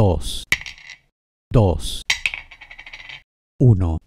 2, 2, 1,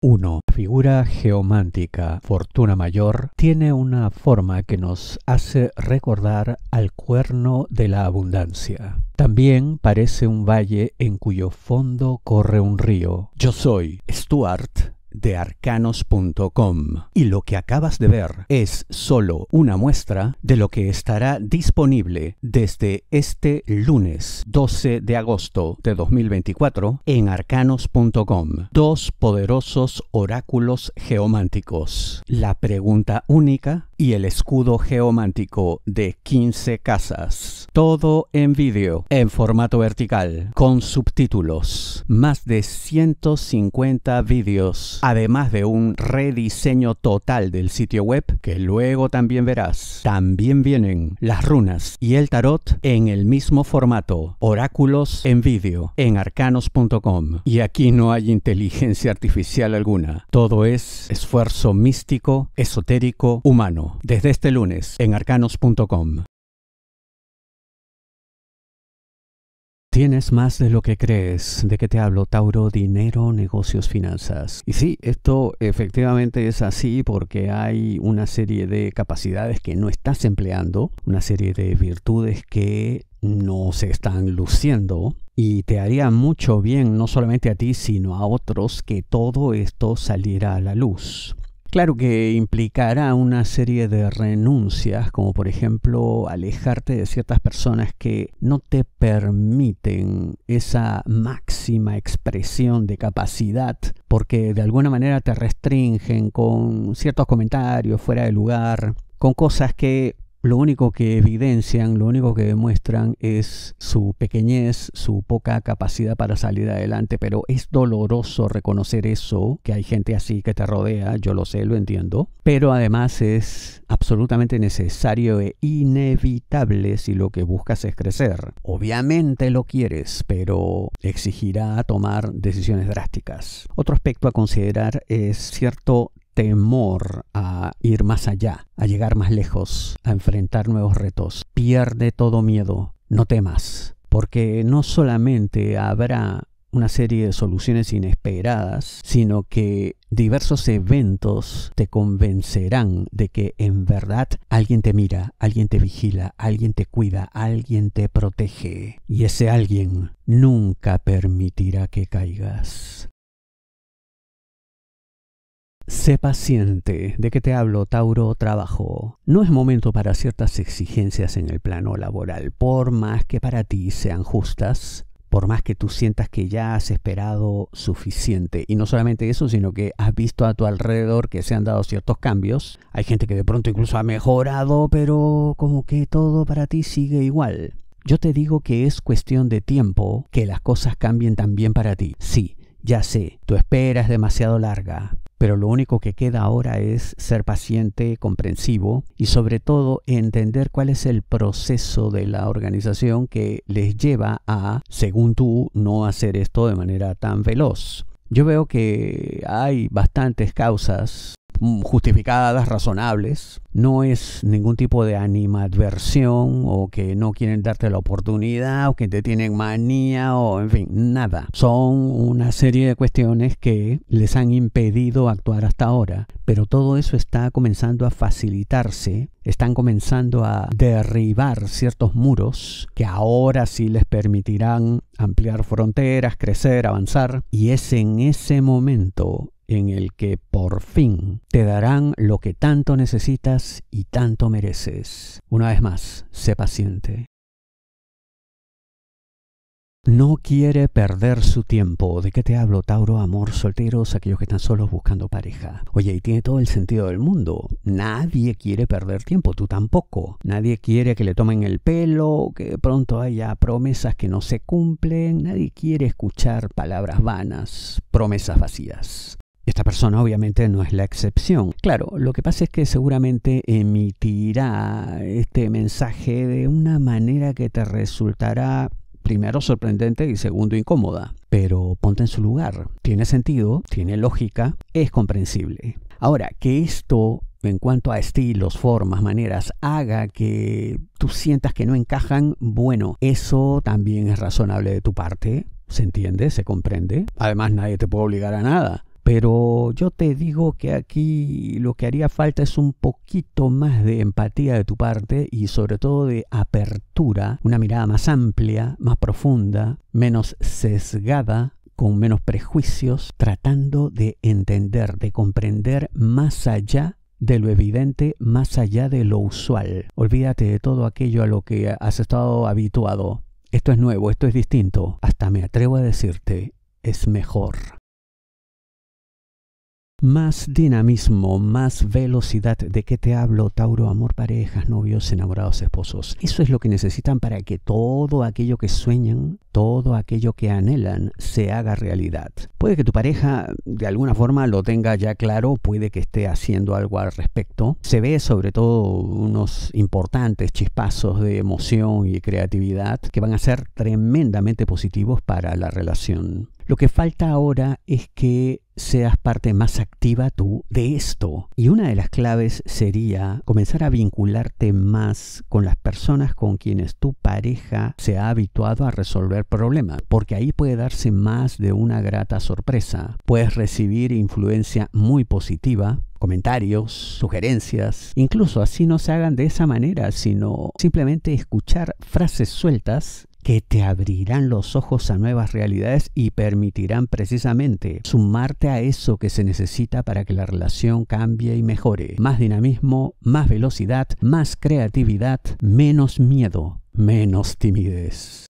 1. Figura geomántica, fortuna mayor, tiene una forma que nos hace recordar al cuerno de la abundancia. También parece un valle en cuyo fondo corre un río. Yo soy Stuart de arcanos.com. Y lo que acabas de ver es solo una muestra de lo que estará disponible desde este lunes 12 de agosto de 2024 en arcanos.com. Dos poderosos oráculos geománticos. La pregunta única y el escudo geomántico de 15 casas. Todo en vídeo, en formato vertical, con subtítulos. Más de 150 vídeos, además de un rediseño total del sitio web que luego también verás. También vienen las runas y el tarot en el mismo formato, oráculos en vídeo, en arcanos.com. Y aquí no hay inteligencia artificial alguna. Todo es esfuerzo místico, esotérico, humano desde este lunes en arcanos.com. Tienes más de lo que crees. ¿De qué te hablo? Tauro, dinero, negocios, finanzas. Y sí, esto efectivamente es así porque hay una serie de capacidades que no estás empleando, una serie de virtudes que no se están luciendo y te haría mucho bien, no solamente a ti, sino a otros, que todo esto saliera a la luz. Claro que implicará una serie de renuncias, como por ejemplo alejarte de ciertas personas que no te permiten esa máxima expresión de capacidad, porque de alguna manera te restringen con ciertos comentarios fuera de lugar, con cosas que lo único que evidencian, lo único que demuestran es su pequeñez, su poca capacidad para salir adelante, pero es doloroso reconocer eso, que hay gente así que te rodea, yo lo sé, lo entiendo, pero además es absolutamente necesario e inevitable si lo que buscas es crecer. Obviamente lo quieres, pero exigirá tomar decisiones drásticas. Otro aspecto a considerar es cierto temor a ir más allá, a llegar más lejos, a enfrentar nuevos retos. Pierde todo miedo, no temas, porque no solamente habrá una serie de soluciones inesperadas, sino que diversos eventos te convencerán de que en verdad alguien te mira, alguien te vigila, alguien te cuida, alguien te protege. Y ese alguien nunca permitirá que caigas. Sé paciente. ¿De qué te hablo, Tauro? Trabajo. No es momento para ciertas exigencias en el plano laboral, por más que para ti sean justas, por más que tú sientas que ya has esperado suficiente. Y no solamente eso, sino que has visto a tu alrededor que se han dado ciertos cambios. Hay gente que de pronto incluso ha mejorado, pero como que todo para ti sigue igual. Yo te digo que es cuestión de tiempo que las cosas cambien también para ti. Sí, ya sé, tu espera es demasiado larga, pero lo único que queda ahora es ser paciente, comprensivo y sobre todo entender cuál es el proceso de la organización que les lleva a, según tú, no hacer esto de manera tan veloz. Yo veo que hay bastantes causas justificadas, razonables. No es ningún tipo de animadversión o que no quieren darte la oportunidad o que te tienen manía o en fin, nada. Son una serie de cuestiones que les han impedido actuar hasta ahora. Pero todo eso está comenzando a facilitarse, están comenzando a derribar ciertos muros que ahora sí les permitirán ampliar fronteras, crecer, avanzar. Y es en ese momento en el que por fin te darán lo que tanto necesitas y tanto mereces. Una vez más, sé paciente. No quiere perder su tiempo. ¿De qué te hablo, Tauro? Amor, solteros, aquellos que están solos buscando pareja. Oye, y tiene todo el sentido del mundo. Nadie quiere perder tiempo, tú tampoco. Nadie quiere que le tomen el pelo, que de pronto haya promesas que no se cumplen. Nadie quiere escuchar palabras vanas, promesas vacías esta persona obviamente no es la excepción. Claro, lo que pasa es que seguramente emitirá este mensaje de una manera que te resultará primero sorprendente y segundo incómoda. Pero ponte en su lugar. Tiene sentido, tiene lógica, es comprensible. Ahora, que esto en cuanto a estilos, formas, maneras, haga que tú sientas que no encajan, bueno, eso también es razonable de tu parte. ¿Se entiende? ¿Se comprende? Además, nadie te puede obligar a nada. Pero yo te digo que aquí lo que haría falta es un poquito más de empatía de tu parte y sobre todo de apertura, una mirada más amplia, más profunda, menos sesgada con menos prejuicios, tratando de entender, de comprender más allá de lo evidente, más allá de lo usual. Olvídate de todo aquello a lo que has estado habituado. Esto es nuevo, esto es distinto. Hasta me atrevo a decirte, es mejor más dinamismo, más velocidad. ¿De qué te hablo, Tauro? Amor, parejas, novios, enamorados, esposos. Eso es lo que necesitan para que todo aquello que sueñan, todo aquello que anhelan, se haga realidad. Puede que tu pareja de alguna forma lo tenga ya claro, puede que esté haciendo algo al respecto. Se ve sobre todo unos importantes chispazos de emoción y creatividad que van a ser tremendamente positivos para la relación. Lo que falta ahora es que seas parte más activa tú de esto. Y una de las claves sería comenzar a vincularte más con las personas con quienes tu pareja se ha habituado a resolver problemas, porque ahí puede darse más de una grata sorpresa. Puedes recibir influencia muy positiva comentarios, sugerencias, incluso así no se hagan de esa manera, sino simplemente escuchar frases sueltas que te abrirán los ojos a nuevas realidades y permitirán precisamente sumarte a eso que se necesita para que la relación cambie y mejore. Más dinamismo, más velocidad, más creatividad, menos miedo, menos timidez.